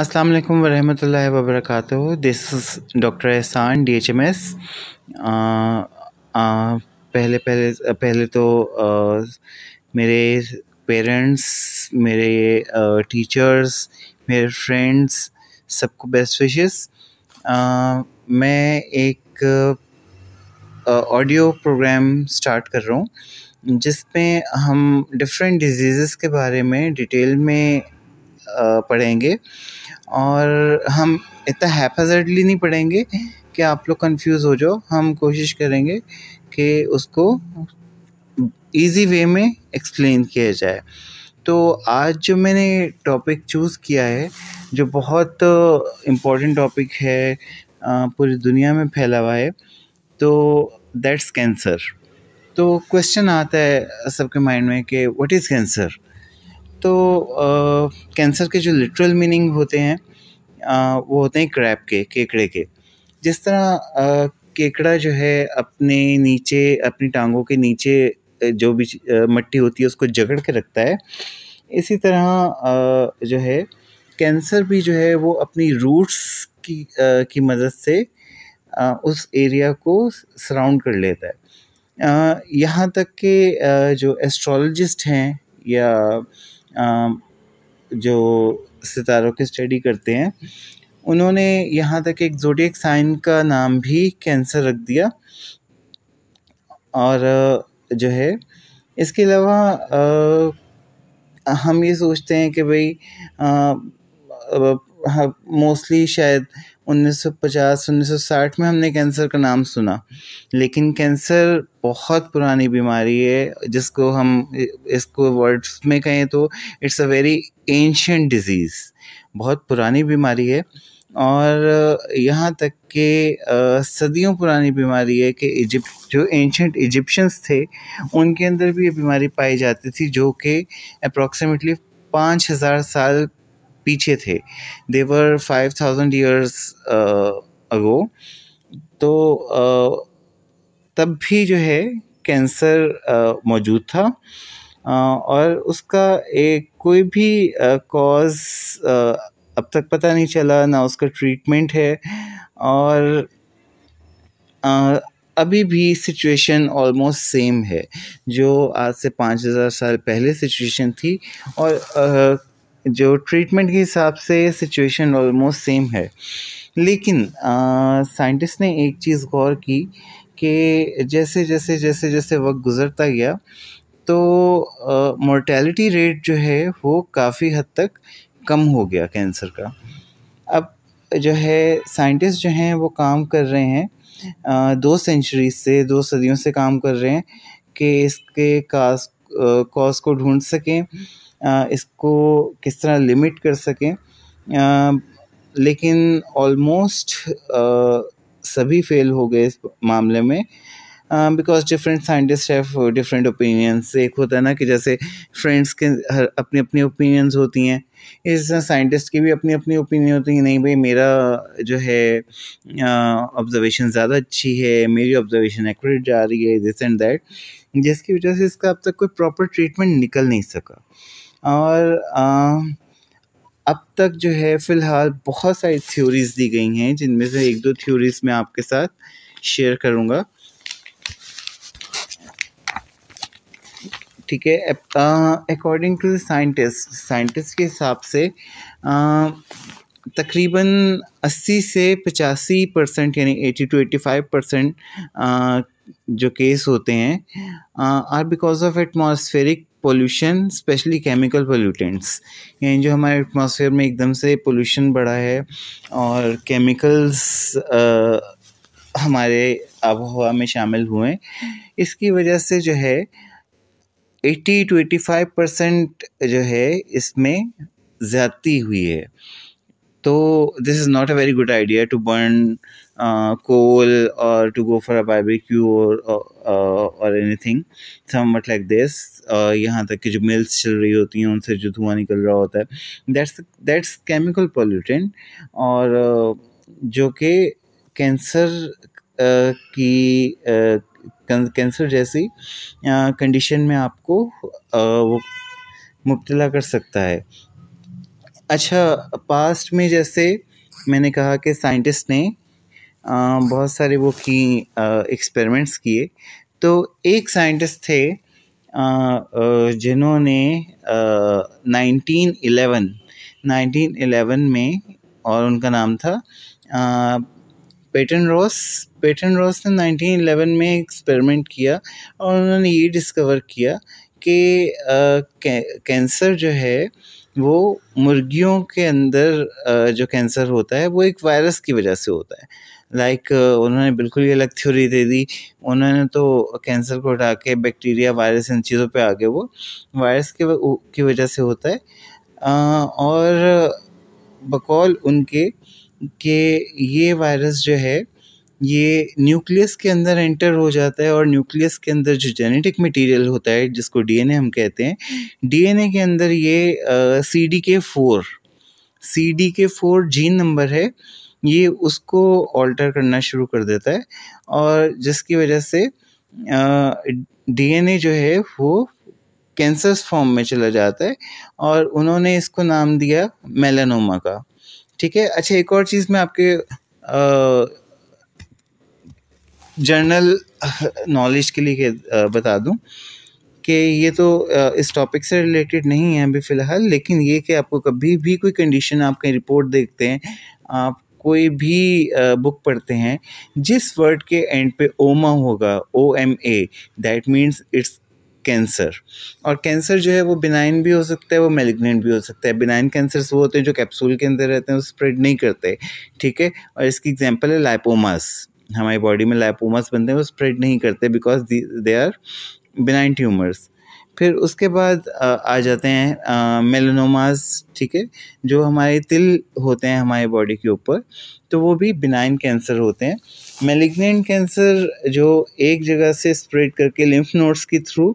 अस्सलाम वालेकुम वरहमतुल्लाहि व this is doctor Ehsan D H M S पहले पहले पहले तो आ, मेरे पेरेंट्स मेरे टीचर्स मेरे फ्रेंड्स सबको बेस्ट विशेस मैं एक ऑडियो प्रोग्राम स्टार्ट कर रहा हूँ जिसमें हम डिफरेंट डिजीज़ के बारे में डिटेल में पढ़ेंगे और हम इतना हैफाजर्डली नहीं पढ़ेंगे कि आप लोग कंफ्यूज हो जाओ हम कोशिश करेंगे कि उसको इजी वे में एक्सप्लेन किया जाए तो आज जो मैंने टॉपिक चूज़ किया है जो बहुत इम्पोर्टेंट टॉपिक है पूरी दुनिया में फैला हुआ है तो दैट्स कैंसर तो क्वेश्चन आता है सबके माइंड में कि व्हाट इज़ कैंसर तो कैंसर के जो लिटरल मीनिंग होते हैं आ, वो होते हैं क्रैप के केकड़े के जिस तरह आ, केकड़ा जो है अपने नीचे अपनी टांगों के नीचे जो भी मट्टी होती है उसको जगड़ के रखता है इसी तरह आ, जो है कैंसर भी जो है वो अपनी रूट्स की आ, की मदद से आ, उस एरिया को सराउंड कर लेता है यहाँ तक कि जो एस्ट्रोलॉजिस्ट हैं या जो सितारों की स्टडी करते हैं उन्होंने यहाँ तक एक जोडियक साइन का नाम भी कैंसर रख दिया और जो है इसके अलावा हम ये सोचते हैं कि भाई मोस्टली हाँ, शायद 1950 1960 में हमने कैंसर का नाम सुना लेकिन कैंसर बहुत पुरानी बीमारी है जिसको हम इसको वर्ड्स में कहें तो it's a very ancient disease बहुत पुरानी बीमारी है और यहाँ तक कि सदियों पुरानी बीमारी है कि इजिप्ट जो एंशंट इजिप्शियंस थे उनके अंदर भी ये बीमारी पाई जाती थी जो कि अप्रॉक्सीमेटली पाँच हज़ार साल पीछे थे they were five thousand years ago तो uh, तब भी जो है कैंसर uh, मौजूद था uh, और उसका एक कोई भी कॉज अब तक पता नहीं चला ना उसका ट्रीटमेंट है और आ, अभी भी सिचुएशन ऑलमोस्ट सेम है जो आज से पाँच हज़ार साल पहले सिचुएशन थी और आ, जो ट्रीटमेंट के हिसाब से सिचुएशन ऑलमोस्ट सेम है लेकिन साइंटिस्ट ने एक चीज़ गौर की कि जैसे जैसे जैसे जैसे वक्त गुज़रता गया तो मोर्टेलिटी रेट जो है वो काफ़ी हद तक कम हो गया कैंसर का अब जो है साइंटिस्ट जो हैं वो काम कर रहे हैं आ, दो सेंचुरी से दो सदियों से काम कर रहे हैं कि इसके काज कॉज को ढूंढ सकें इसको किस तरह लिमिट कर सकें लेकिन ऑलमोस्ट सभी फेल हो गए इस मामले में because different scientist have different opinions एक होता है ना कि जैसे फ्रेंड्स के हर अपनी अपनी ओपिनियंस होती हैं इस साइंटिस्ट की भी अपनी अपनी ओपिनियन होती है नहीं भाई मेरा जो है ऑब्जर्वेशन ज़्यादा अच्छी है मेरी ऑब्जर्वेशन एक्यूरेट जा रही है दिस एंड दैट जिसकी वजह से इसका अब तक कोई प्रॉपर ट्रीटमेंट निकल नहीं सका और आ, अब तक जो है फ़िलहाल बहुत सारी थ्योरीज़ दी गई हैं जिनमें से एक दो थ्योरीज़ मैं आपके साथ शेयर करूँगा ठीक है अकॉर्डिंग टू साइंटिस्ट साइंटिस्ट के हिसाब से तकरीबन 80 से पचासी परसेंट यानी 80 टू 85 परसेंट जो केस होते हैं are because of atmospheric pollution specially chemical pollutants यानी जो हमारे एटमॉस्फेयर में एकदम से पोल्यूशन बढ़ा है और केमिकल्स हमारे आब हवा में शामिल हुए इसकी वजह से जो है 80 टू 85 परसेंट जो है इसमें ज़्यादती हुई है तो this is not a very good idea to burn coal और to go for a barbecue और और uh, uh, or anything somewhat like this uh, यहाँ तक कि जो मिल्स चल रही होती हैं उनसे जो धुआं निकल रहा होता है दैट्स दैट्स केमिकल पॉल्यूटेंट और जो कि कैंसर की कैंसर जैसी कंडीशन में आपको वो मुबतला कर सकता है अच्छा पास्ट में जैसे मैंने कहा कि साइंटिस्ट ने आ, बहुत सारे वो की एक्सपेरिमेंट्स किए तो एक साइंटिस्ट थे जिन्होंने 1911 1911 में और उनका नाम था पेटन रॉस पेटन रॉस ने 1911 में एक्सपेरिमेंट किया और उन्होंने ये डिस्कवर किया कि कैंसर जो है वो मुर्गियों के अंदर जो कैंसर होता है वो एक वायरस की वजह से होता है लाइक उन्होंने बिल्कुल ही अलग थ्योरी दे दी उन्होंने तो कैंसर को हटा के बैक्टीरिया वायरस इन चीज़ों पे आ गए वो वायरस के की वजह से होता है और बकौल उनके कि ये वायरस जो है ये न्यूक्लियस के अंदर एंटर हो जाता है और न्यूक्लियस के अंदर जो जेनेटिक मटेरियल होता है जिसको डीएनए हम कहते हैं डीएनए के अंदर ये C D K four C D K four gene number है ये उसको ऑल्टर करना शुरू कर देता है और जिसकी वजह से डीएनए जो है वो कैंसर फॉर्म में चला जाता है और उन्होंने इसको नाम दिया मेलानोमा का ठीक है अच्छा एक और चीज़ मैं आपके आ, जनरल नॉलेज uh, के लिए uh, बता दूं कि ये तो uh, इस टॉपिक से रिलेटेड नहीं है अभी फ़िलहाल लेकिन ये कि आपको कभी भी कोई कंडीशन आप कहीं रिपोर्ट देखते हैं आप कोई भी बुक पढ़ते हैं जिस वर्ड के एंड पे ओमा होगा O M A that means it's cancer और कैंसर जो है वो बिनाइन भी हो सकता है वो मेलिग्नेंट भी हो सकता है बिनाइन कैंसर्स वो होते हैं जो कैप्सूल के अंदर रहते हैं वो स्प्रेड नहीं करते ठीक है और इसकी एग्जांपल है लाइपोमास हमारी बॉडी में लाइपोमस बनते हैं वो स्प्रेड नहीं करते because they are benign tumours फिर उसके बाद आ जाते हैं मेलोनोमास ठीक है जो हमारे तिल होते हैं हमारे बॉडी के ऊपर तो वो भी बिनाइन कैंसर होते हैं मेलिग्नेंट कैंसर जो एक जगह से स्प्रेड करके लिम्फ नोड्स के थ्रू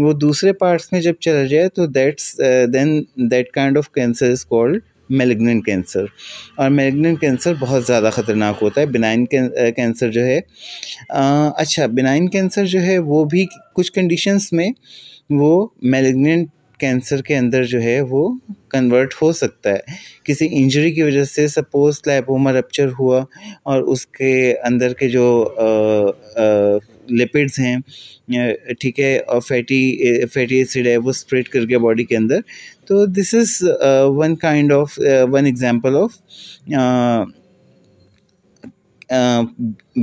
वो दूसरे पार्ट्स में जब चला जाए तो that's then that kind of cancer is called malignant cancer और मेलेग्नेंट कैंसर बहुत ज़्यादा ख़तरनाक होता है बिनाइन कैंसर uh, जो है आ, uh, अच्छा बिनाइन कैंसर जो है वो भी कुछ कंडीशंस में वो मेलेग्नेंट कैंसर के अंदर जो है वो कन्वर्ट हो सकता है किसी इंजरी की वजह से सपोज लाइपोमा रप्चर हुआ और उसके अंदर के जो आ, uh, आ, लिपिड्स हैं ठीक है और फैटी फैटी एसिड है वो स्प्रेड कर गया बॉडी के अंदर तो this is one kind of one example of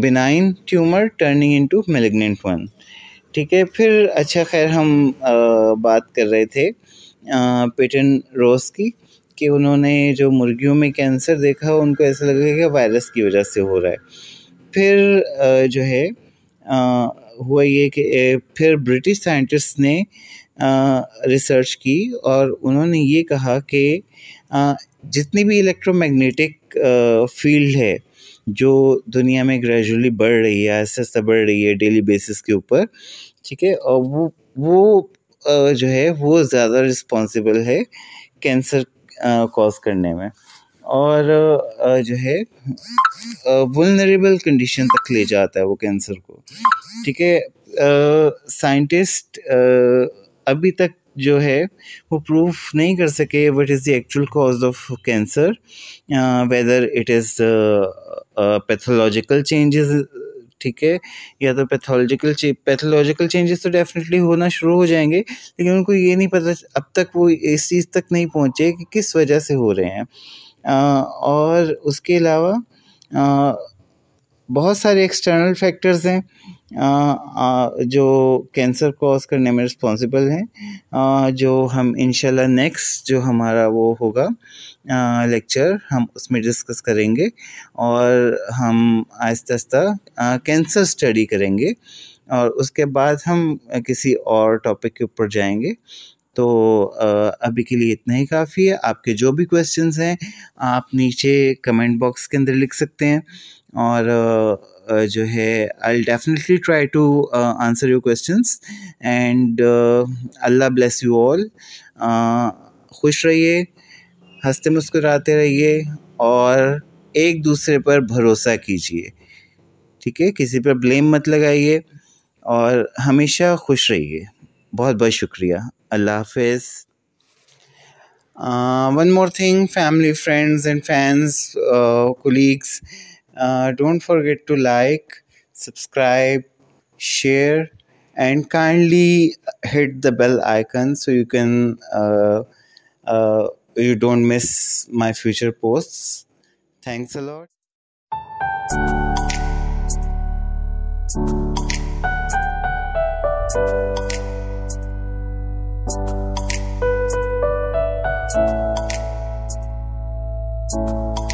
benign tumour turning into malignant one ठीक है फिर अच्छा खैर हम आ, बात कर रहे थे पेटन रोज की कि उन्होंने जो मुर्गियों में कैंसर देखा उनको ऐसा लगा कि वायरस की वजह से हो रहा है फिर जो है हुआ ये कि फिर ब्रिटिश साइंटिस्ट ने रिसर्च की और उन्होंने ये कहा कि जितनी भी इलेक्ट्रोमैग्नेटिक फील्ड है जो दुनिया में ग्रेजुअली बढ़ रही है आस्ते आस्ते बढ़ रही है डेली बेसिस के ऊपर ठीक है और वो वो जो है वो ज़्यादा रिस्पॉन्सिबल है कैंसर कॉज करने में और जो है वनरेबल कंडीशन तक ले जाता है वो कैंसर को ठीक है साइंटिस्ट अभी तक जो है वो प्रूफ नहीं कर सके what is the actual cause of cancer whether it is pathological changes ठीक है या तो पैथोलॉजिकल पैथोलॉजिकल चेंजेस तो डेफिनेटली होना शुरू हो जाएंगे लेकिन उनको ये नहीं पता अब तक वो इस चीज़ तक नहीं पहुँचे कि किस वजह से हो रहे हैं और उसके अलावा बहुत सारे एक्सटर्नल फैक्टर्स हैं जो कैंसर कॉज करने में रिस्पॉन्सिबल हैं जो हम इनशाला नेक्स्ट जो हमारा वो होगा लेक्चर हम उसमें डिस्कस करेंगे और हम आहिस्ता आहिस्ता कैंसर स्टडी करेंगे और उसके बाद हम किसी और टॉपिक के ऊपर जाएंगे तो अभी के लिए इतना ही काफ़ी है आपके जो भी क्वेश्चन हैं आप नीचे कमेंट बॉक्स के अंदर लिख सकते हैं और जो है I definitely try to answer your question and Allah bless you all खुश रहिए हंसते मुस्कुराते रहिए और एक दूसरे पर भरोसा कीजिए ठीक है किसी पर ब्लेम मत लगाइए और हमेशा खुश रहिए बहुत बहुत शुक्रिया Allah Hafiz. Uh, one more thing family, friends, and fans, uh, colleagues, uh, don't forget to like, subscribe, share, and kindly hit the bell icon so you can uh, uh, you don't miss my future posts. Thanks a lot. Thank you. Thank you.